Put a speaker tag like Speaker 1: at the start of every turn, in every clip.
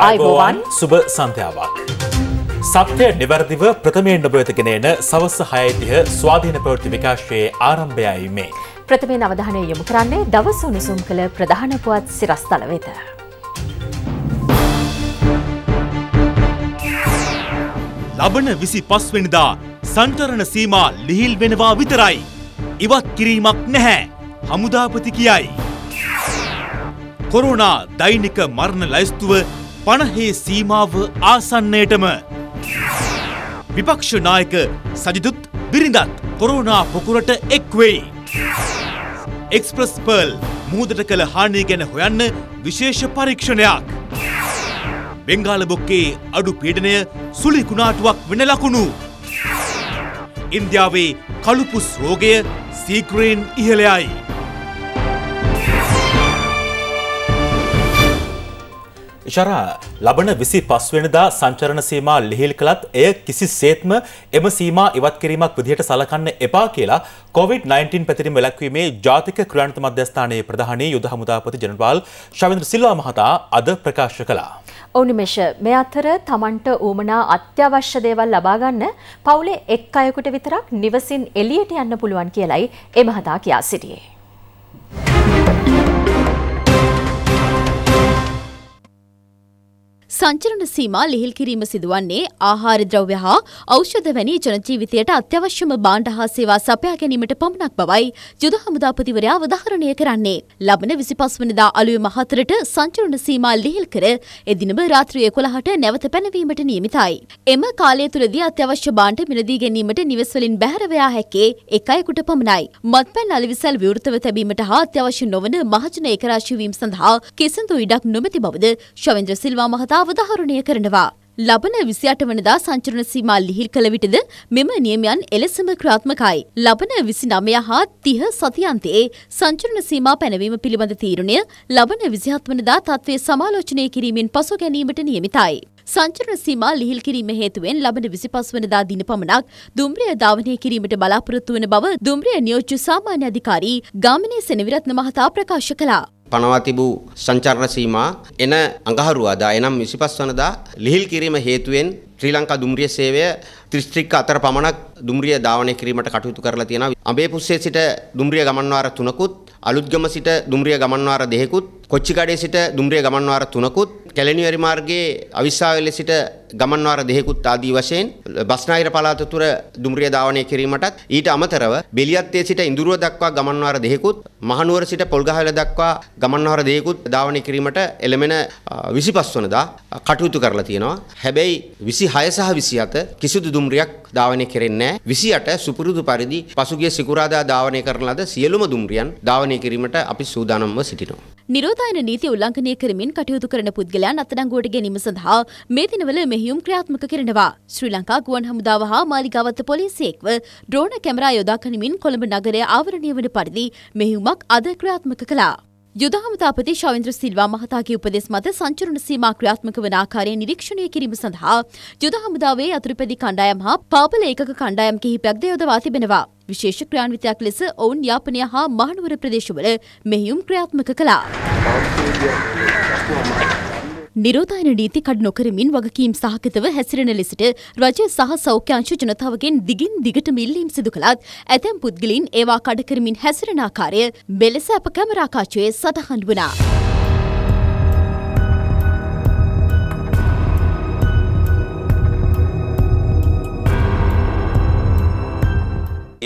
Speaker 1: අයිබෝවන් සුභ සන්ධ්‍යාවක්. සත්‍යය නිවැරදිව ප්‍රථමයෙන් ඔබවෙතගෙන එන සවස්ස හයතිහ ස්වාධීන ප්‍රවෘති විකාශයේ ආරම්භයයි මේ.
Speaker 2: ප්‍රථමයෙන් අවධානය යොමු කරන්නේ දවස් උණුසුම් කළ ප්‍රධාන පුවත් සිරස්තල වෙත.
Speaker 1: ලබන විසි පස්වෙනිදා සන්ටරණ සීමා ලිහිල් වෙනවා විතරයි. ඉවත් කිරීමක් නැහැ හමුදාපති කියයි. කොරුණා දෛනික මරණ ලැස්තුව පණහේ සීමාව ආසන්නයටම විපක්ෂ නායක සජිදුත් බිරිඳත් කොරෝනා පොකුරට එක් වෙයි. එක්ස්ප්‍රස් පර්ල් මුහුදට කළ හානිය ගැන හොයන්න විශේෂ පරීක්ෂණයක්. බෙංගාල බොක්කේ අඩු පීඩනය සුළි කුණාටුවක් වෙන ලකුණු. ඉන්දියාවේ කළුපුස් රෝගය සීග්‍රයෙන් ඉහළයයි. ජරා ලබන විසි පස්වෙනදා සංචරණ සීමා ලිහිල් කළත් එය කිසි සේත්ම එම සීමා ඉවත් කිරීමක් විදිහට සලකන්න එපා කියලා COොVID-19 පැතිරින් වෙලක්වීමේ ජාතික ක්‍රාණත මධ්‍යස්ථානයේ ප්‍රධානී යුද හමුදාපති ජනපාල් ශවින්ද්‍ර සිල්වා මහතා අද ප්‍රකාශ කලා.
Speaker 2: ඕනිමේෂ මේ අතර තමන්ට ඌමනා අත්‍යවශ්‍ය දේවල් ලබාගන්න පවුලේ එක් අයකුට විතරක් නිවසින් එලියට යන්න පුළුවන් කියලයි එමහතා කියා
Speaker 3: සිටියේ. සංචරණ සීමා ලිහිල් කිරීම සිදුවන්නේ ආහාර ද්‍රව්‍ය හා ඖෂධ වැනි ජනජීවිතයට අත්‍යවශ්‍යම භාණ්ඩ හා සේවා සපයා ගැනීමට පමණක් බවයි යුද හමුදාපතිවරයා අවධාරණය කරන්නේ. ලබන 25 වෙනිදා අලුයම 4ට සංචරණ සීමා ලිහිල් කර එදිනම රාත්‍රී 11ට නැවත පැනවීමට නියමිතයි. එම කාලය තුලදී අත්‍යවශ්‍ය භාණ්ඩ මිලදී ගැනීමට නිවෙස් වලින් බැහැර වෙයා හැකේ එකයෙකුට පමණයි. මත්පැන් අලෙවිසල් විවෘතව තැබීමට හා අත්‍යවශ්‍ය නොවන මහජන ඒකරාශී වීම සඳහා කිසිදු ඉඩක් නොමැති බවද ශවේන්ද්‍ර සිල්වා මහතා අවධාරණය කරනවා. ලබන විසියට වනදා සංචරණ සීමා ලිහිල් කළ විටද මෙම නියමයන් එලෙසම ක්‍රාත්මකයි. ලබන විසි නමය හා තිහ සතියන්තයේ සංචරණ සීමා පැනවීම පිළිබඳ තීරණය ලබන විසිහත් වනදා තත්ත්වය සමාලෝචනය කිරීමෙන් පසු ගැනීමට නියමිතයි. සංචරණ සීමා ලිහිල් කිරීම හේතුවෙන් ලබන විසිපස් වනදා දින පමණක් දුම්රිය ධාවනය කිරීමට බලාපොරොත්තු වන බව දුම්රිය නියෝජ්‍ය සාමාන්‍ය අධිකාරී ගාමිණී සෙනවිරත්න මහතා ප්‍රකාශ කළා.
Speaker 4: පනවා තිබූ සංචාරණ සීමා එන අඟහරුවාදා එනම් 25 වනදා ලිහිල් කිරීම හේතුවෙන් ශ්‍රී ලංකා දුම්රිය සේවය ත්‍රිස්ත්‍රික්ක අතර පමණක් දුම්රිය ධාවනය කිරීමට කටයුතු කරලා තියෙනවා. අඹේපුස්සේ සිට දුම්රිය ගමන්වාර තුනකුත් අලුත්ගම සිට දුම්රිය ගමන්වාර දෙකකුත් කොච්චිකඩේ සිට දුම්රිය ගමන්වාර තුනකුත් කැලණිවැරි මාර්ගයේ අවිස්සාවල සිට ගමන්වාර දෙහෙකුත් ආදී වශයෙන් බස්නාහිර පළාත තුර දුම්රිය ධාවනය කිරීමටත් ඊට අමතරව බෙලියත්තේ සිට ඉඳුරුව දක්වා ගමන්වාර දෙහෙකුත් මහනුවර සිට පොල්ගහවල දක්වා ගමන්වාර දෙහෙකුත් ධාවනය කිරීමට එළමෙන 25 වනදා කටයුතු කරලා තියෙනවා. හැබැයි 26 සහ 27 කිසිදු දුම්රියක් ධාවනය කෙරෙන්නේ නැහැ. 28 සුපුරුදු පරිදි පසුගිය සිකුරාදා ධාවනය කරන ලද සියලුම දුම්රියන් ධාවනය කිරීමට අපි සූදානම්ව සිටිනවා.
Speaker 3: නිරෝධායන නීති උල්ලංඝනය කරමින් කටයුතු කරන පුද්ගලයන් අත්අඩංගුවට ගැනීම සඳහා මේ දිනවල මෙහෙයුම් ක්‍රියාත්මක කරනවා. ශ්‍රී ලංකා ගුවන් හමුදාව හා මාලිගාවත්ත පොලිසියෙක්ව ඩ්‍රෝන කැමරා යොදා ගනිමින් කොළඹ නගරය ආවරණය වන පරිදි මෙහෙයුමක් අද ක්‍රියාත්මක කළා. යුද හමුදාපති ශවින්ද්‍ර සිල්වා මහතාගේ උපදෙස් මත සංචරණ සීමා ක්‍රියාත්මක වන ආකාරය නිරීක්ෂණය කිරීම සඳහා යුද හමුදාවේ අතුරුපැදි කණ්ඩායම් හා පාපල ඒකක කණ්ඩායම් කිහිපයක් ද යොදවා තිබෙනවා. විශේෂ ක්‍රියාන්විතයක් ලෙස ඔවුන් යාපනය හා මහනුවර ප්‍රදේශවල මෙහියුම් ක්‍රියාත්මක කළා. නිරෝධායන නීති කඩ නොකරමින් වගකීම් සහගතව හැසිරෙන ලෙසට රජය සහ සෞඛ්‍යාංශ ජනතාවගෙන් දිගින් දිගටම ඉල්ලීම් සිදු කළත් ඇතැම් පුද්ගලින් ඒවා කඩ කරමින් හැසිරෙන ආකාරය මෙලෙස අප කැමරාකාචයේ සටහන් වුණා.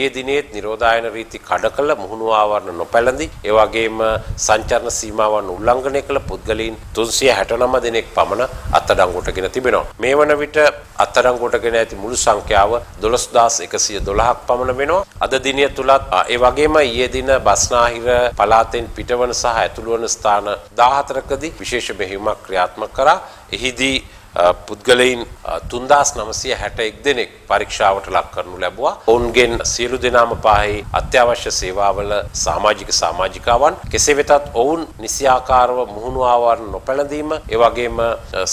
Speaker 5: ඒ දිනේත් නිරෝධායන රීති කඩ කළ මුහුණු ආවරණ නොපැළඳි ඒ වගේම සංචරණ සීමාවන් උල්ලංඝනය කළ පුද්ගලයන් 369 දෙනෙක් පමණ අත්අඩංගුවටගෙන තිබෙනවා. මේ වන විට අත්අඩංගුවටගෙන ඇති මුළු සංඛ්‍යාව 12112ක් පමණ වෙනවා. අද දිනය තුලත් ඒ වගේම ඊයේ දින බස්නාහිර පළාතෙන් පිටවන සහ ඇතුළු වන ස්ථාන 14කදී විශේෂ මෙහෙයුමක් ක්‍රියාත්මක කරා. එහිදී පුද්ගලයින් තුන්දස් නමසය හැට එක් දෙනෙක් පරීක්ෂාවට ලක් කරනු ලැබවා ඔවුන්ගෙන් සියලු දෙනාම පාහි අත්‍යවශ්‍ය සේවාවල සාමාජික සාමාජිකාවන් කෙසේ වෙතත් ඔවුන් නිසියාකාරව මුහුණුවාවර නොපැළඳීම ඒවගේම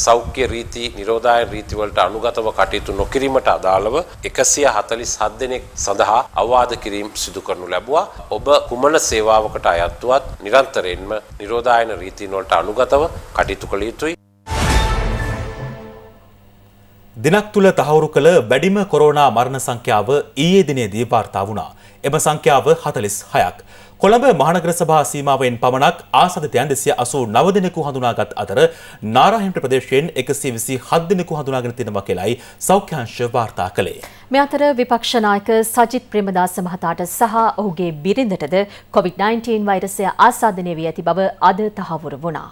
Speaker 5: සෞඛ්‍ය රීති නිරෝධායන රීතිවලට අනුගතව කටයුතු නොකිරීමට අදාළව එකසිය හතලිස් හත් දෙනෙක් සඳහා අවවාද කිරීම් සිදු කරනු ලැබවා ඔබ කුමන සේවාවකට අයත්තුවත් නිරන්තරයෙන්ම නිරෝධායන රීතිනොලට අනුගතව කටයුතු කළ යුතුයි
Speaker 1: දිනක් තුළ තහවුරු කළ වැඩිම කොරෝනා මරණ සංඛ්‍යාව ඊයේ දිනේදී වාර්තා වුණා. එම සංඛ්‍යාව 46ක්. කොළඹ මහනගර සභා සීමාවෙන් පමණක් ආසාදිතයන් 289 දෙනෙකු හඳුනාගත් අතර නාරායන්ට ප්‍රදේශයෙන් 127 දෙනෙකු හඳුනාගෙන තිනවා කියලයි සෞඛ්‍යාංශ වාර්තා කළේ.
Speaker 2: මේ අතර විපක්ෂ නායක සජිත් ප්‍රේමදාස මහතාට සහ ඔහුගේ බිරිඳටද COVID-19 වෛරසය ආසාදනය වී ඇති බව අද තහවුරු වුණා.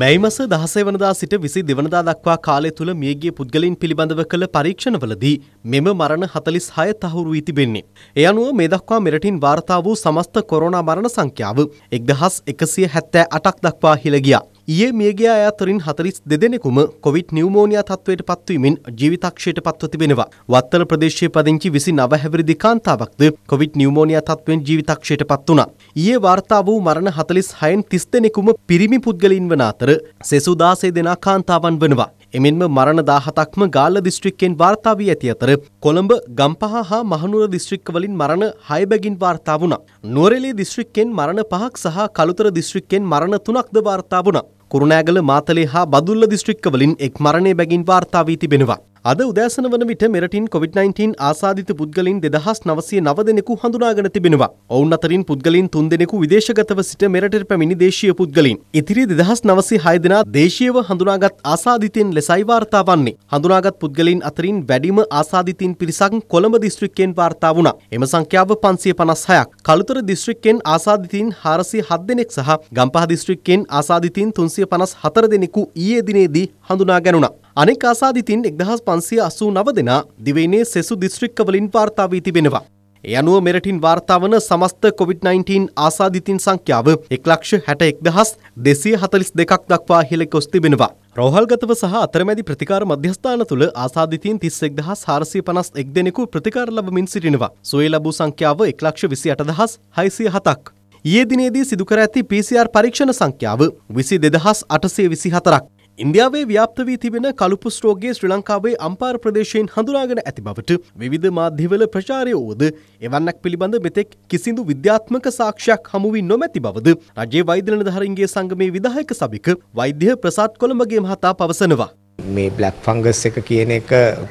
Speaker 4: මැයි මස දහසේ වනදා සිට විසි දෙවනදා දක්වා කාලය තුළ මියගේ පුද්ගලින් පිළිබඳව කළ පරීක්ෂණවලදී මෙම මරණ හතලිස් හය තහවුරු වී තිබෙන්නේ. එය අනුව මේ දක්වා මෙරටින් වාර්තා වූ සමස්ත කොරෝනා මරණ සංඛ්‍යාව එක්දහස් එකසිය හැත්තෑ අටක් දක්වා හිළගියා. ඊයේ මියගිය අය අතරින් 42 දෙනෙකුම කොවිඩ් නියුමෝනියා තත්ත්වයට පත්වීමෙන් ජීවිතක්ෂයට පත්ව තිබෙනවා. වත්තල ප්‍රදේශයේ පදිංචි 29 හැවිරිදි කාන්තාවක්ද කොවිඩ් නියුමෝනියා තත්ත්වයෙන් ජීවිතක්ෂයට පත් වුණා. ඊයේ වාර්තා වූ මරණ 46න් 30 දෙනෙකුම පිරිමි පුද්ගලයින් වන අතර සෙසු 16 දෙනා කාන්තාවන් වනවා. එමෙන්ම මරණ 17ක්ම ගාල්ල දිස්ත්‍රික්කයෙන් වාර්තා වී ඇති අතර කොළඹ, ගම්පහ හා මහනුවර දිස්ත්‍රික්කවලින් මරණ 6 බැගින් වාර්තා වුණා. නුවරඑළිය දිස්ත්‍රික්කයෙන් මරණ 5ක් සහ කළුතර දිස්ත්‍රික්කයෙන් මරණ 3ක්ද වාර්තා වුණා. කුරුණෑගල මාතලේ හා බදුල්ල දිස්ත්‍රික්කවලින් එක් මරණය බැගින් වාර්තා වී තිබෙනවා. අද උදෑසන වන විට මෙරටින් කොවිD-19 ආසාධිත පුද්ගලින් දෙදහස් නවසය නව දෙනෙකු හඳුනාගෙන තිබෙනවා. ඔවුන් අතරින් පුද්ගලින් තුන් දෙනෙකු විදේශගතව සිට මෙරටට පැමිණි දේශීය පුද්ගලින්. ඉතිරි දෙදහස් නවසය හය දෙනා දේශීයව හඳුනාගත් ආසාධිතයෙන් ලෙසයි වාර්තා වන්නේ. හඳුනාගත් පුද්ගලින් අතරින් වැඩිම ආසාධිතීන් පිරිසක් කොළඹ දිස්ත්‍රික්කයෙන් වාර්තා වුණා. එම සංඛ්‍යාව පන්සිය පනස් හයක්. කළුතර දිස්ත්‍රික්කෙන් ආසාධිතීන් හාරසිය හත් දෙනෙක් සහ ගම්පහ දිස්ත්‍රික්කෙන් ආසාධිතීන් තුන්සිය පනස් හතර දෙනෙකු ඊයේ දිනේදී හඳුනා ගැනුණා. අනෙක් ආසාධිතින් එක්දහස් පන්සිය අසූ නව දෙනා දිවයිනේ සෙසු දිස්ත්‍රික්කවලින් වාර්තා වී තිබෙනවා. ඒ අනුව මෙරටින් වාර්තාවන සමස්ත කොවිD-19 ආසාධිතින් සංඛ්‍යාව එක්ලක්ෂ හැට එක්දහස් දෙසිය හතලිස් දෙකක් දක්වා හිලෙකොස් තිබෙනවා. රෝහල්ගතව සහ අතරමැදි ප්‍රතිකාර මධ්‍යස්ථාන තුළ ආසාධිතීන් තිස්සෙක් දහස් හාරසිය පනස් එක් දෙනෙකු ප්‍රතිකාර ලබමින් සිටිනවා. සුවේ ලබූ සංඛ්‍යාව එක්ලක්ෂ විසි අටදහස් හයිසිය හතක්. ඊයේ දිනේදී සිදුකර ඇති PCR පරීක්ෂණ සංඛ්‍යාව විසි දෙදහස් අටසය විසි හතරක්. ඉන්දියාවේ ව්‍යාප්ත වී තිබෙන කළුපුස් රෝගය ශ්‍රී ලංකාවේ අම්පාර ප්‍රදේශයෙන් හඳුනාගෙන ඇති බවට විවිධ මාධ්‍යවල ප්‍රචාරය වුවද එවන්නක් පිළිබඳ මෙතෙක් කිසිදු විද්‍යාත්මක සාක්ෂයක් හමු වී නොමැති බවද රජයේ වෛද්‍ය නිලධාරීන්ගේ සංගමේ විධායක සභික වෛද්‍ය ප්‍රසාද් කොළඹගේ මහතා පවසනවා. මේ බ්ලැක් ෆංගස් එක කියන එක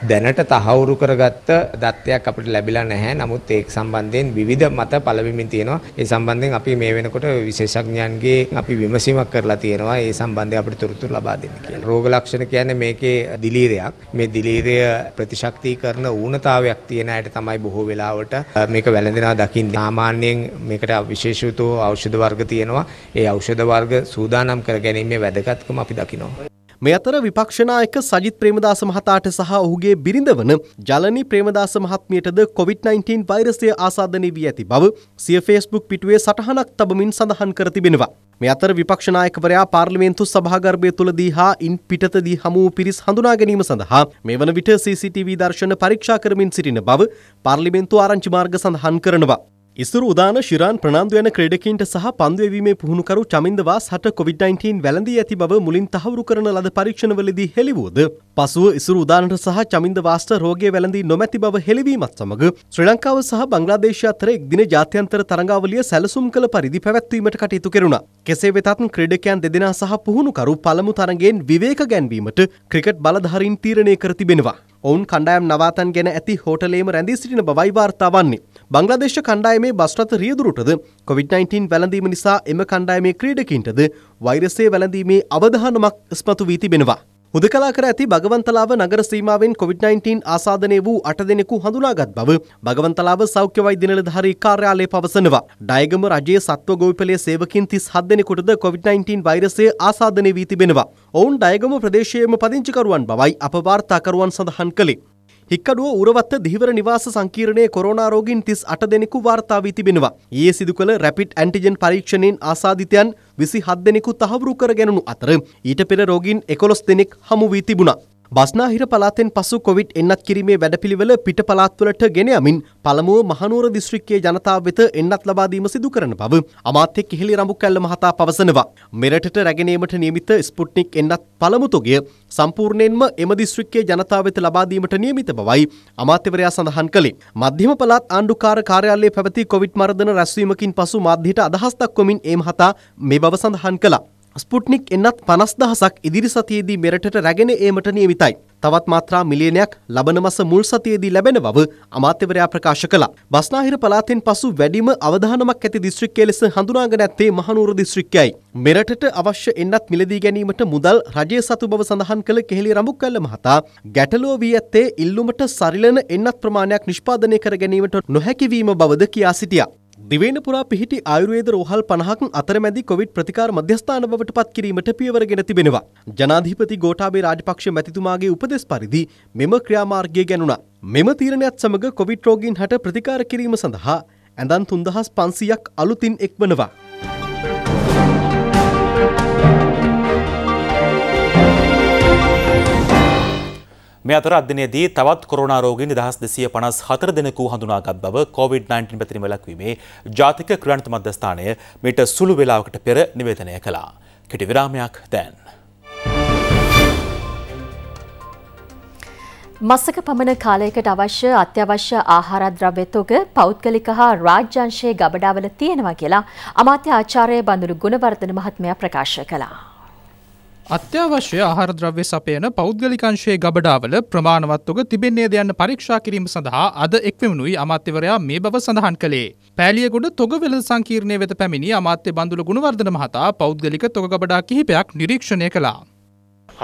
Speaker 4: දැනට තහවුරු කරගත්ත දත්තයක් අපිට ලැබිලා නැහැ. නමුත් ඒක සම්බන්ධයෙන් විවිධ මත පළවෙමින් තියෙනවා. ඒ සම්බන්ධයෙන් අපි මේ වෙනකොට විශේෂඥයන්ගේ අපි විමසීමක් කරලා තියෙනවා. ඒ සම්බන්ධයෙන් අපිට තොරතුරු ලබා දෙන්න කියලා. රෝග ලක්ෂණ කියන්නේ මේකේ දිලීරයක්. මේ දිලීරය ප්‍රතිශක්තිකරන ඌනතාවයක් තියෙන අයට තමයි බොහෝ වෙලාවට මේක වැළඳෙනවා දකින්නේ. සාමාන්‍යයෙන් මේකට විශේෂිතව ඖෂධ වර්ග තියෙනවා. ඒ ඖෂධ වර්ග සූදානම් කර ගැනීමේ වැදගත්කම අපි දකිනවා. මේ අතර විපක්ෂ නායක සජිත් ප්‍රේමදාස මහතාට සහ ඔහුගේ බිරිඳවන ජලනි ප්‍රේමදාස මහත්මියටද COVID-19 වෛරසය ආසාදනය වී ඇති බව සිය Facebook පිටුවේ සටහනක් තබමින් සඳහන් කර තිබෙනවා. මේ අතර විපක්ෂ නායකවරයා පාර්ලිමේන්තු සභාගර්භය තුලදී හා ඉන් පිටතදී හමු වූ පිරිස් හඳුනා ගැනීම සඳහා මේ වන විට CCTV දර්ශන පරීක්ෂා කරමින් සිටින බව පාර්ලිමේන්තු ආරංචි මාර්ග සඳහන් කරනවා. ඉසුරු උදාන ශිරාන් ප්‍රනාන්දු යන ක්‍රීඩකයින්ට සහ පන්දුවීමේ පුහුණුකරු චමින්දවාස් හට කොවිD-19 වැළඳී ඇති බව මුලින් තහවුරු කරන ලද පරීක්ෂණවලදී හෙළිවූද පසුව ඉසුරු උදානට සහ චමින්දවාස්ට රෝගය වැළඳී නොමැති බව හෙළිවීමත් සමග ශ්‍රී ලංකාව සහ බංග්ලාදේශ අතර එක් දින ජාත්‍යන්තර තරඟාවලිය සැලසුම් කළ පරිදි පැවැත්වීමට කටයුතු කෙරුණා. කෙසේ වෙතත් ක්‍රීඩකයන් දෙදෙනා සහ පුහුණුකරු පළමු තරඟයෙන් විවේක ගැන්වීමට ක්‍රිකට් බලධාරීන් තීරණය කර තිබෙනවා. ඔවුන් කණ්ඩායම් නවාතන් ගැන ඇති හෝටලේම රැඳී සිටින බවයි වාර්තා වන්නේ. බංග්ලාදේශ කණ්ඩායමේ බස්රථ රියදුරටද කොවිD-19 වැළඳීම නිසා එම කණ්ඩායමේ ක්‍රීඩකින්ටද වෛරසය වැළඳීමේ අවධානමක් ඉස්මතු වී තිබෙනවා. හුදකලා කර ඇති භගවන්තලාව නගර සීමාවෙන් කොවිD-19 ආසාදනය වූ අට දෙනෙකු හඳුනාගත් බව භගවන්තලාව සෞඛ්‍ය වෛද්‍ය නිලධාරී කාර්යාලය පවසනවා. ඩයගම රජයේ සත්ව ගොවිපලයේ සේවකින් 37 දෙනෙකුටද කොවිD-19 වෛරසය ආසාදනය වී තිබෙනවා. ඔවුන් ඩයගම ප්‍රදේශයේම පදිංචිකරුවන් බවයි අප වාර්තාකරුවන් සඳහන් කළේ. හික්කඩුව උරවත්ත දිහිවර නිවාස සංකීර්ණයේ කොරෝනා රෝගීන් 38 දෙනෙකු වාර්තා වී තිබෙනවා. ඊයේ සිදු කළ රැපිඩ් ඇන්ටිජන් පරීක්ෂණයෙන් ආසාදිතයන් 27 දෙනෙකු තහවුරු කර ගැනුණු අතර ඊට පෙර රෝගීන් 11 දෙනෙක් හමු වී තිබුණා. බස්නාහිර පළාතෙන් පසු කොවිඩ් එන්නත් කිරීමේ වැඩපිළිවෙල පිට පළාත්වලට ගෙන යමින් පළමුව මහනුවර දිස්ත්‍රික්කයේ ජනතාව වෙත එන්නත් ලබා දීම සිදු කරන බව අමාත්‍ය කිහිලි රඹුකැල්ල මහතා පවසනවා. මෙරටට රැගෙනීමට නියමිත ස්පුට්නික් එන්නත් පළමු තොගය සම්පූර්ණයෙන්ම එම දිස්ත්‍රික්කයේ ජනතාව වෙත ලබා දීමට නියමිත බවයි අමාත්‍යවරයා සඳහන් කළේ. මධ්‍යම පළාත් ආණ්ඩුකාර කාර්යාලයේ පැවති කොවිඩ් මර්ධන රැස්වීමකින් පසු මාධ්‍යයට අදහස් දක්වමින් ඒ මහතා මේ බව සඳහන් කළා. ස්පුට්නික් එන්නත් පනස් දහසක් ඉදිරි සතියේදී මෙරටට රැගෙන ඒමට නියවිතයි. තවත් මාත්‍රා මිලියනයක් ලබන මස මුල් සතියේදී ලැබෙන බව අමාත්‍යවරයා ප්‍රකාශ කළා. බස්නාහිර පළාතෙන් පසු වැඩිම අවධානමක් ඇති දිස්ත්‍රික්කය ලෙස හඳුනාගෙන ඇත්තේ මහනුවර දිස්ත්‍රික්කයයි. මෙරටට අවශ්‍ය එන්නත් මිලදී ගැනීමට මුදල් රජය සතු බව සඳහන් කළ කෙහෙලි රඹුක්කල්ල මහතා ගැටලුව වී ඇත්තේ ඉල්ලුමට සරිලන එන්නත් ප්‍රමාණයක් නිෂ්පාදනය කර ගැනීමට නොහැකිවීම බවද කියා සිටියා. දිවේනපුරා පිහිටි ආයුර්වේද රෝහල් 50ක් අතරමැදි කොවිඩ් ප්‍රතිකාර මධ්‍යස්ථාන බවට පත් කිරීමට පියවර ගෙන තිබෙනවා. ජනාධිපති ගෝඨාභය රාජපක්ෂ මැතිතුමාගේ උපදෙස් පරිදි මෙම ක්‍රියාමාර්ගය ගැනුණා. මෙම තීරණයත් සමග කොවිඩ් රෝගීන් හට ප්‍රතිකාර කිරීම සඳහා ඇඳන් 3500ක් අලුතින් එක්වනවා.
Speaker 1: මේ අතර අධ්‍යනයේදී තවත් කොරෝනා රෝගීන් 1254 දෙනෙකු හඳුනාගත් බව COVID-19 පැතිරීම ලක්වීමේ ජාතික ක්‍රියාන්ත මධ්‍යස්ථානය මීට සුළු වේලාවකට පෙර නිවේදනය කළා. කෙටි විරාමයක් දැන්.
Speaker 2: මස්සක පමණ කාලයකට අවශ්‍ය අත්‍යවශ්‍ය ආහාරද්‍රව්‍ය තොග පෞද්ගලික හා රාජ්‍යංශයේ ගබඩාවල තියෙනවා කියලා අමාත්‍ය ආචාර්ය බඳුරු ගුණවර්ධන මහත්මයා ප්‍රකාශ කළා.
Speaker 4: අත්‍යවශ්‍ය ආහාර ද්‍රව්‍ය සපයන පෞද්ගලිකංශයේ ගබඩාවල ප්‍රමාණවත්වක තිබෙන්නේ යන්න පරීක්ෂා කිරීම සඳහා අද එක්වෙමනුයි අමාත්‍යවරයා මේ බව සඳහන් කළේ. පෑලියගොඩ තොග වෙළඳ සංකීර්ණය වෙත පැමිණි අමාත්‍ය බඳුල ගුණවර්ධන මහතා පෞද්ගලික තොග ගබඩා කිහිපයක් නිරීක්ෂණය කළා.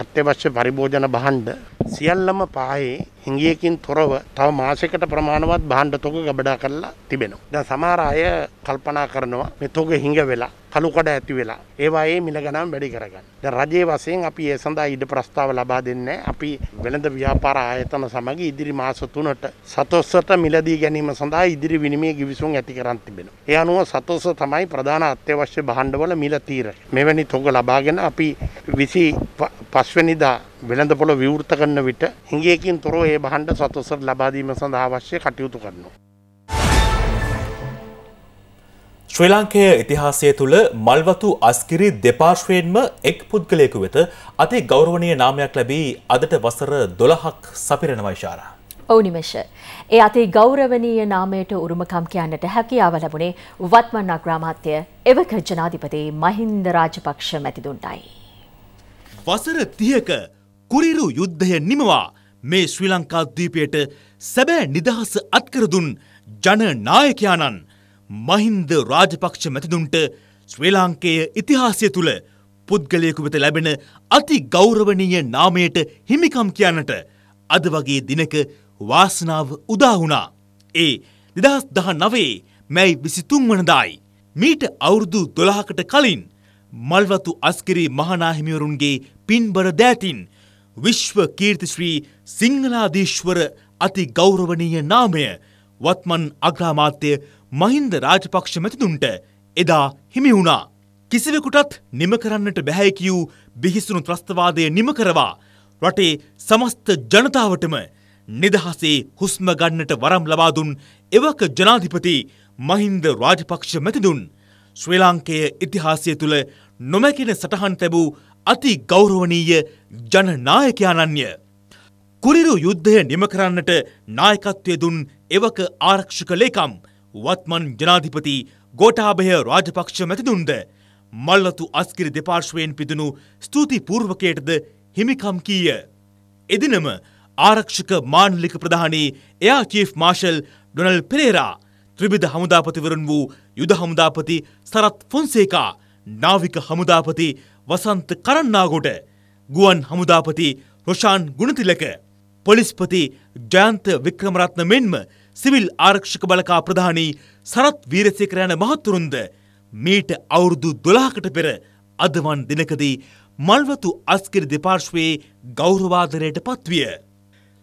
Speaker 5: අත්‍යවශ්‍ය පරිභෝජන භාණ්ඩ සියල්ලම පායේ හිඟියකින් තොරව තව මාසයකට ප්‍රමාණවත් භාණ්ඩ තොග ගබඩා කරලා තිබෙනවා. දැන් සමහර අය කල්පනා කරනවා මේ තොග හිඟ වෙලා කළුකඩ ඇති වෙලා ඒවායේ මිල ගණන් වැඩි කරගන්න. දැන් රජයේ වශයෙන් අපි ඒ සඳහා ඉද ප්‍රස්තාව ලබා දෙන්නේ අපි වෙළඳ ව්‍යාපාර ආයතන සමග ඉදිරි මාස 3ට සතොස්සට මිලදී ගැනීම සඳහා ඉදිරි විනිමය ගිවිසුම් ඇති කරන් තිබෙනවා. ඒ අනුව සතොස්ස තමයි ප්‍රධාන අත්‍යවශ්‍ය භාණ්ඩවල මිල තීරය. මෙවැනි තොග ලබාගෙන අපි 25 වෙනිදා වෙළඳ පොළ විවෘත කරන විට හිඟයකින් තොරව ඒ භාණ්ඩ සතොස්සට ලබා දීම සඳහා අවශ්‍ය කටයුතු කරනවා.
Speaker 1: ශ්‍රී ලංකයේ ඉතිහාසය තුළ මල්වතු අස්කිරි දෙපාර්ශ්වයෙන්ම එක් පුද්ගලයෙකු වෙත අති ගෞරවනය නාමයක් ලැබී අදට වසර දොළහක් සපිරෙන වයිශාරා.
Speaker 2: ඕනිමශ. ඒ අති ගෞරවනීය නාමයට උරුමකම් කියන්නට හැකියාව ලැබුණේ වත්මන් අග්‍රාමාත්‍ය එවක ජනාධිපති මහින්ද රාජපක්ෂ මැතිදුන්ටයි.
Speaker 1: වසර තියක කුරිරු යුද්ධය නිමවා මේ ශ්‍රී ලංකා ද්වීපයට සැබෑ නිදහස අත්කරදුන් ජනනායකයාණන්. මහින්ද රාජපක්ෂ මැතිදුන්ට ශ්‍රී ලාංකේය ඉතිහාසය තුළ පුද්ගලයෙකු වෙත ලැබෙන අති ගෞරවනීය නාමයට හිමිකම් කියන්නට අද වගේ දිනක වාසනාව උදාහුණා. ඒ දෙදස් දහ නවේ මැයි විසිතුන් වනදායි. මීට අවුරුදු දොළහකට කලින් මල්වතු අස්කිරි මහනාහිමිවරුන්ගේ පින්බර දෑතින් විශ්ව කීර්තිශ්‍රී සිංහලාදීශ්වර අති ගෞරවනීය නාමය වත්මන් අග්‍රාමාත්‍යය මහින්ද රාජපක්ෂ මැතිතුන්ට එදා හිමි වුණා. කිසිවෙකුටත් නිම කරන්නට බැහැ කියූ බිහිසුණු ත්‍රස්තවාදය නිම කරවා රටේ සමස්ත ජනතාවටම නිදහසේ හුස්ම ගන්නට වරම් ලබා දුන් එවක ජනාධිපති මහින්ද රාජපක්ෂ මැතිදුන් ශ්‍රී ලාංකේය ඉතිහාසය තුළ නොමැකෙන සටහන් තැබූ අති ගෞරවනීය ජනනායකයාණන්ය. කුරිරු යුද්ධය නිම කරන්නට නායකත්වය දුන් එවක ආරක්ෂක ලේකම් වත්මන් ජනාධිපති ගෝටාභය රාජපක්ෂ මැතිදුන්ද මල්ලතු අස්කිරි දෙපාර්ශ්වයෙන් පිදුණු ස්තුති පූර්වකයටද හිමිකම් කීය. එදිනම ආරක්ෂක මාණ්ලික ප්‍රධානී එයා චීෆ් මාර්ෂල් ඩොනල් පෙරේරා ත්‍රිබිධ හමුදාපතිවරුන් වූ යුද හමුදාපති සරත් ෆොන්සේකා නාවික හමුදාපති වසන්ත කරන්නාගොට ගුවන් හමුදාපති රොෂාන් ගුණතිලක පොලිස්පති ජයන්ත වික්‍රමරත්න මෙන්ම සිවිල් ආරක්ෂක බලකා ප්‍රධානී සරත් වීරසේකර යන මහතුරුන්ද මීට අවුරුදු 12කට පෙර අදවන් දිනකදී මල්වතු අස්කිරි දෙපාර්ශ්වයේ ගෞරවාදරයට පත්විය.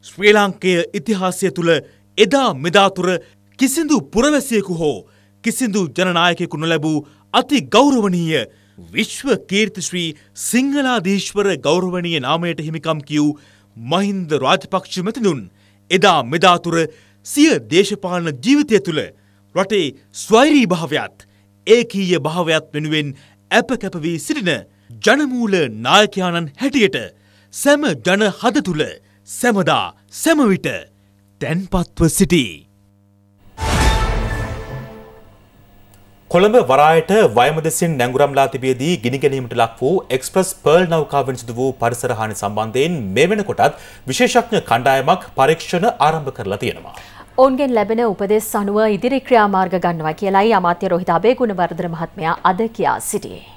Speaker 1: ශ්‍රී ලාංකේය ඉතිහාසය තුළ එදා මෙදාතුර කිසිදු පුරවැසියෙකු හෝ කිසිදු ජනනායකෙකු නොලැබූ අති ගෞරවනීය විශ්ව කීර්තිශ්‍රී සිංහලාදීශ්වර ගෞරවනීය නාමයට හිමිකම් කියූ මහින්ද රාජපක්ෂ මෙතිඳුන් එදා මෙදාතුර සිය දේශපාලන ජීවිතය තුළ රටේ ස්වෛරී භාවයත් ඒකීය භාවයත් වෙනුවෙන් ඇප කැපවී සිටින ජනමූල නායකයාණන් හැටියට සැම ජන හද තුළ සැමදා සැමවිට තැන්පත්ව සිටී. කොළඹ වරායට වයම දෙසින් නැංගුරම්ලා තිබියදී ගිනි ගැනීමට ලක් වූ එක්ස්ප්‍රස් පර්ල් නෞකාවෙන් සිදු වූ පරිසර හානි සම්බන්ධයෙන් මේ වෙනකොටත් විශේෂඥ කණ්ඩායමක් පරීක්ෂණ ආරම්භ කරලා තියෙනවා.
Speaker 2: ඔවුන්ගෙන් ලැබෙන උපදෙස් අනුව ඉදිරි ක්‍රියාමාර්ග ගන්නවා කියලයි අමාත්‍ය රෝහිත අබේගුණවර්ධන මහත්මයා අද කියා සිටියේ.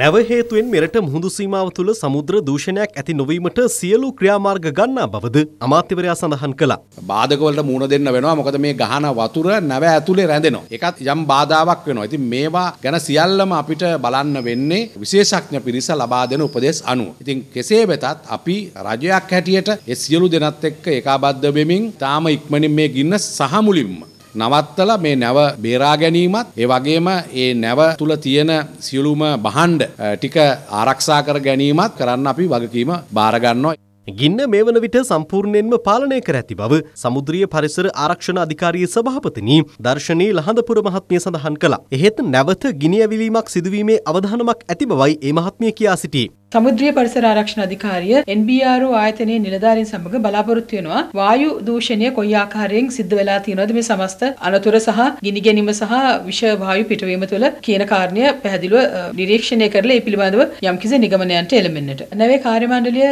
Speaker 4: නැව හේතුවෙන් මෙරට මුහුදු සීමාව තුළ සමුද්‍ර දූෂණයක් ඇති නොවීමට සියලු ක්‍රියාමාර්ග ගන්නා බවද අමාත්‍යවරයා සඳහන් කළා. බාධකවලට මුහුණ දෙන්න වෙනවා. මොකද මේ ගහන වතුර නැව ඇතුලේ රැඳෙනවා. ඒකත් යම් බාධාවක් වෙනවා. ඉතින් මේවා ගැන සියල්ලම අපිට බලන්න වෙන්නේ විශේෂඥ පිරිස ලබා දෙන උපදෙස් අනුව. ඉතින් කෙසේ වෙතත් අපි රජයක් හැටියට ඒ සියලු දෙනත් එක්ක ඒකාබද්ධ වෙමින් තාම ඉක්මනින් මේ ගින්න සහ මුලින්ම නවත්තලා මේ නැව බේරා ගැනීමත් ඒ වගේම ඒ නැව තුල තියෙන සියලුම බහණ්ඩ ටික ආරක්ෂා කර ගැනීමත් කරන්න අපි වගකීම බාර ගන්නවා. ගින්න මේ වන විට සම්පූර්ණයෙන්ම පාලනය කර ඇති බව සමුද්‍රිය පරිසර ආරක්ෂණ අධිකාරියේ සභාපතිනි දර්ශනී ලහඳපුර මහත්මිය සඳහන් කළා. එහෙත් නැවත ගිනි ඇවිලීමක් සිදුවීමේ අවධානමක් ඇති බවයි ඒ මහත්මිය කියා සිටියේ.
Speaker 2: සමුද්‍රීය පරිසර ආරක්ෂණ අධිකාරිය NBRO ආයතනයේ නිලධාරීන් සමග බලාපොරොත්තු වෙනවා වායු දූෂණය කොයි ආකාරයෙන් සිද්ධ වෙලා තියෙනවද මේ සමස්ත අනතුර සහ ගිනි ගැනීම සහ විෂ වායු පිටවීම තුළ කියන කාරණය පැහැදිලිව නිරීක්ෂණය කරලා ඒ පිළිබඳව යම්කිසි නිගමනයන්ට එළඹෙන්නට. නැවේ කාර්ය මණ්ඩලය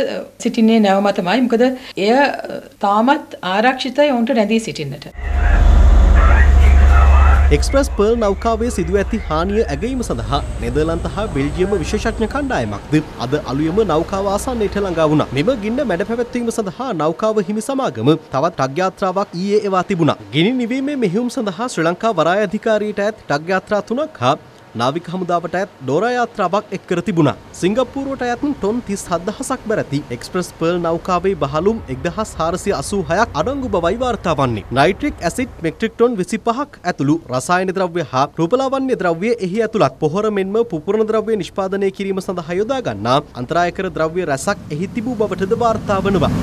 Speaker 2: සිටින්නේ නැවමතමයි. මොකද එය තාමත් ආරක්ෂිතයි වුන්ට රැඳී සිටින්නට.
Speaker 4: එක්ස්ප්‍රස් පර්ල් නෞකාවේ සිදුව ඇති හානිය ඇගීම සඳහා නෙදලන්ත හා බෙල්ජියම විශේෂඥ කණ්ඩායමක්ද අද අලුයම නෞකාව ආසන්නයට ළඟා වුණා. මෙම ගින්න මැඩ පැවැත්වීම සඳහා නෞකාව හිමි සමාගම තවත් ටග්යාත්‍රාවක් ඊයේ එවා තිබුණා. ගිනි නිවීමේ මෙහෙයුම් සඳහා ශ්‍රී ලංකා වරාය අධිකාරියට ඇත් ටග්යාත්‍රා තුනක් හා නාවික හමුදාවට ඇත් ඩෝරයාත්‍රාවක් එක් කර තිබුණා. සිංගප්පූරුවට ඇතුන් ටොන් තිස් හදහසක් බැරැති එක්ස්ප්‍රස් පර්ල් නෞකාවේ බහලුම් එක්දහස් හාරසි අසූ හයක් අඩංගු බවයි වාර්තා වන්නේ. නයිට්‍රික් ඇසිට් මෙක්ට්‍රික් ටොන් විසි පහක් ඇතුළු රසායන ද්‍රව්‍ය හා රූපලාවන්‍ය ද්‍රව්‍ය එහි ඇතුළත් පොහොර මෙන්ම පුපුරණ ද්‍රව්‍ය නිෂ්පාදනය කිරීම සඳහා යොදා ගන්නා අන්තරායකර ද්‍රව්‍ය රැසක් එහි තිබූ බවටද වාර්තා වනවා.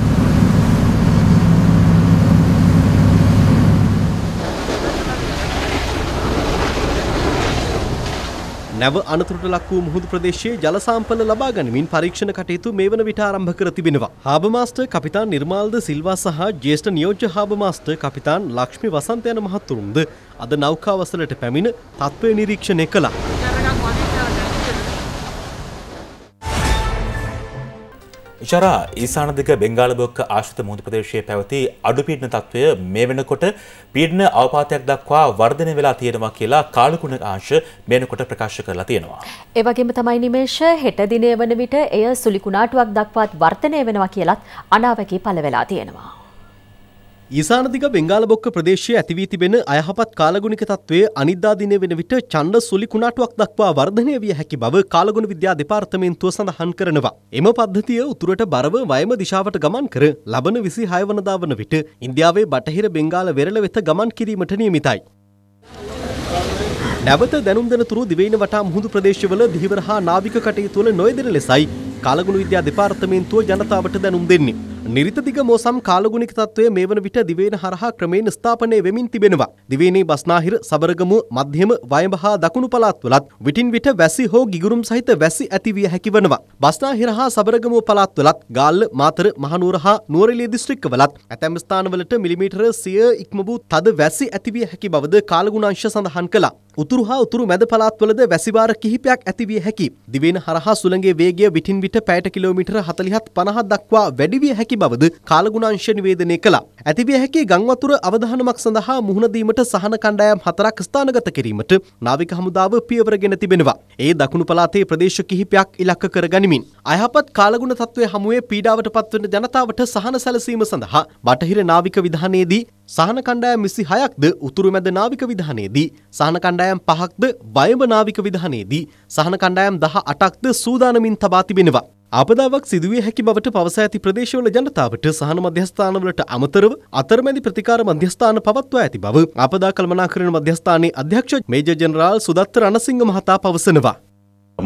Speaker 4: නැව අනතුරට ලක් වූ මුහුදු ප්‍රදේශයේ ජල සාම්පල ලබා ගනිමින් පරීක්ෂණ කටයුතු මේ වන විට ආරම්භ කර තිබෙනවා. හාබර් මාස්ටර් කපිතාන් නිර්මාල්ද සිල්වා සහ ජ්‍යෙෂ්ඨ නියෝජ්‍ය හාබර් මාස්ටර් කපිතාන් ලක්ෂ්මි වසන්ත යන මහත්තුරුන්ද අද නෞකාවසලට පැමිණ තත්ත්වය නිරීක්ෂණය කළා. ජරා ඊසානදික බෙංගාලබොක්ක ආශ්‍රිත
Speaker 1: මුහුදු ප්‍රදේශයේ පැවති අඩුපීඩන තත්ත්වය මේ වෙනකොට පීඩන අවපාතයක් දක්වා වර්ධනය වෙලා තියෙනවා කියලා කාලකුණ අංශ මේනකොට ප්‍රකාශ කරලා තියෙනවා.
Speaker 2: ඒ වගේම තමයි නිමේෂ හෙට දිනේ වන විට එය සුළි කුණාටුවක් දක්වාත් වර්ධනය වෙනවා කියලත් අනාවැකි පළ වෙලා තියෙනවා.
Speaker 4: ඊසානදිග බෙංගාලබොක්ක ප්‍රදේශයේ ඇතිවී තිබෙන අයහපත් කාලගුණික තත්ත්වයේ අනිද්දා දිනය වෙන විට ඡණ්ඩ සුලි කුණාටුවක් දක්වා වර්ධනය විය හැකි බව කාලගුණ විද්‍යා දෙපාර්තමේන්තුව සඳහන් කරනවා. එම පද්ධතිය උතුරට බරව වයම දිශාවට ගමන් කර ලබන 26 වනදා වන විට ඉන්දියාවේ බටහිර බෙංගාල වෙරළ වෙත ගමන් කිරීමට නියමිතයි. නැවත දැනුම් දෙන තුරු දිවයින වටා මුහුදු ප්‍රදේශවල දිහිවර හා නාවික කටයුතු වල නොයෙදෙන ලෙසයි කාලගුණ විද්‍යා දෙපාර්තමේන්තුව ජනතාවට දැනුම් දෙන්නේ. නිරිතදිග මෝසම් කාලගුණික තත්ත්වය මේ වන විට දිවේන හරහා ක්‍රමයෙන් ස්ථාපනය වෙමින් තිබෙනවා. දිවේනේ බස්නාහිර සබරගමු මධ්‍යම වයඹ හා දකුණු පළාත්වලත් විටින් විට වැසි හෝ ගිගුරුම් සහිත වැසි ඇති විය හැකි වනවා. බස්නාහිර හා සබරගමු පළාත්වලත් ගාල්ල මාතර මහනුවර හා නුවරඑළිය දිස්ත්‍රික්කවලත් ඇතැම් ස්ථානවලට මිලිමීටර 100 ඉක්ම වූ තද වැසි ඇති විය හැකි බවද කාලගුණාංශ සඳහන් කළා. උතුරු හා උතුරු මැද පළාත්වලද වැසිවාර කිහිපයක් ඇතිවිය හැකි. දිවේන හරහා සුළඟේ වේගය විටින් විට පැයට කිලෝමීටර 40ත් 50ක් දක්වා වැඩි විය හැකි හැකි බවද කාලගුණංශ නිවේදනය කළා. ඇතිවිය හැකි ගංවතුර අවධානමක් සඳහා මුහුණ දීමට සහන කණ්ඩායම් හතරක් ස්ථානගත කිරීමට නාවික හමුදාව පියවරගෙන තිබෙනවා. ඒ දකුණු පළාතේ ප්‍රදේශ කිහිපයක් ඉලක්ක කරගනිමින් අයහපත් කාලගුණ තත්ත්වයේ හමුවේ පීඩාවට පත්වන ජනතාවට සහන සැලසීම සඳහා බටහිර නාවික විධානයේදී සහන කණ්ඩායම් 26ක්ද උතුරු මැද නාවික විධානයේදී සහන කණ්ඩායම් 5ක්ද වයඹ නාවික විධානයේදී සහන කණ්ඩායම් 18ක්ද සූදානමින් තබා තිබෙනවා. ආපදාවක් සිදුවිය හැකි බවට පවසා ඇති ප්‍රදේශවල ජනතාවට සහන මධ්‍යස්ථානවලට අමතරව අතරමැදි ප්‍රතිකාර මධ්‍යස්ථාන පවත්වා ඇති බව ආපදා කළමනාකරණ මධ්‍යස්ථානයේ අධ්‍යක්ෂ මේජර් ජෙනරාල් සුදත්ත රණසිංහ මහතා පවසනවා.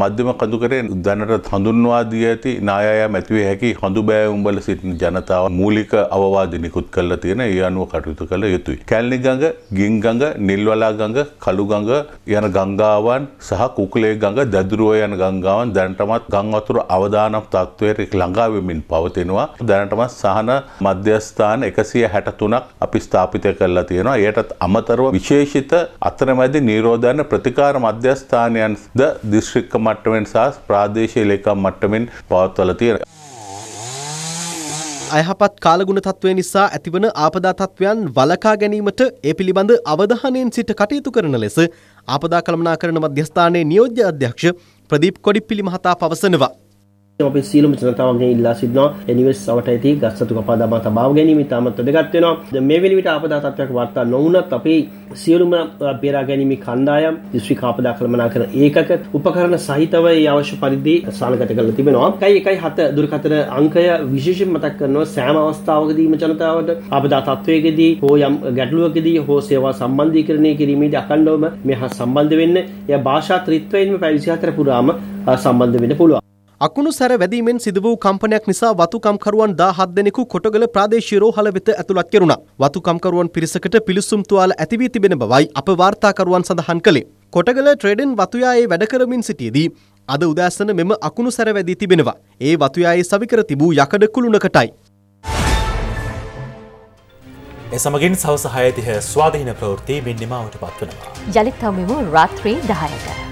Speaker 4: මධ්‍යම කඳුකරේ
Speaker 1: දැනට හඳුන්වා දී ඇති නායයා මැතිවේ හැකි හඳු බෑ උඹල සිටින ජනතාව මූලික අවවාද නිකුත් කරලා තියෙන ඒ අනුව කටයුතු කළ යුතුයි. කැලණි ගඟ, ගින් ගඟ, නිල්වලා ගඟ, කළු ගඟ යන ගංගාවන් සහ කුකුලේ ගඟ, දදුරුව යන ගංගාවන් දැනටමත් ගං වතුර අවදානම් තත්ත්වයට ළඟා වෙමින් පවතිනවා. දැනටමත් සහන මධ්‍යස්ථාන 163ක් අපි ස්ථාපිත කරලා තියෙනවා. එයටත් අමතරව විශේෂිත අතරමැදි නිරෝධන ප්‍රතිකාර මධ්‍යස්ථානයන්ද දිස්ත්‍රික්ක තාක්ෂික මට්ටමෙන් සහ ප්‍රාදේශීය ලේකම් මට්ටමින් පවත්වලා තියෙනවා.
Speaker 4: අයහපත් කාලගුණ තත්ත්වය නිසා ඇතිවන ආපදා තත්ත්වයන් වලකා ගැනීමට ඒ පිළිබඳ අවධානයෙන් සිට කටයුතු කරන ලෙස ආපදා කළමනාකරණ මධ්‍යස්ථානයේ නියෝජ්‍ය අධ්‍යක්ෂ ප්‍රදීප් කොඩිප්පිලි මහතා පවසනවා. අපේ සියලුම ජනතාවගේ ඉල්ලා සිටිනවා එනිවස් සවට ඇති ගස්සතු කපා දමා තබා ගැනීම ඉතාමත් වැදගත් වෙනවා මේ වෙලාවට ආපදා තත්ත්වයක් වාර්තා නොවුනත් අපේ සියලුම බේරා ගැනීම කණ්ඩායම් දිස්ත්‍රික් ආපදා කළමනාකරණ ඒකක උපකරණ සහිතව ඒ අවශ්‍ය පරිදි සාලගත කරලා තිබෙනවා 1.7 දුරකථන අංකය විශේෂයෙන් මතක් කරනවා සෑම අවස්ථාවකදීම ජනතාවට ආපදා තත්ත්වයකදී හෝ යම් ගැටලුවකදී හෝ සේවා සම්බන්ධීකරණය කිරීමේදී අඛණ්ඩවම මෙහා සම්බන්ධ වෙන්න එය භාෂා ත්‍රිත්වයෙන්ම පැය 24 පුරාම සම්බන්ධ වෙන්න පුළුවන් අකුණු සැර වැදීමෙන් සිදු වූ කම්පනයක් නිසා වතුකම්කරුවන් 17 දෙනෙකු කොටගල ප්‍රාදේශීය රෝහල වෙත ඇතුළත් කෙරුණා. වතුකම්කරුවන් පිරිසකට පිළිසුම් තුවාල ඇති වී තිබෙන බවයි අප වාර්තාකරුවන් සඳහන් කළේ. කොටගල ට්‍රේඩන් වතුයායේ වැඩ කරමින් සිටියේදී අද උදෑසන මෙම අකුණු සැර වැදී තිබෙනවා. ඒ වතුයායේ සවිකර තිබූ යකඩ කුළුණකටයි. ඒ
Speaker 1: සමගින් සවස
Speaker 4: 6:30 ස්වාධීන ප්‍රවෘත්ති මෙන්න මාවට පත්වනවා.
Speaker 2: යලිත් තවමෙමු රාත්‍රී 10ට.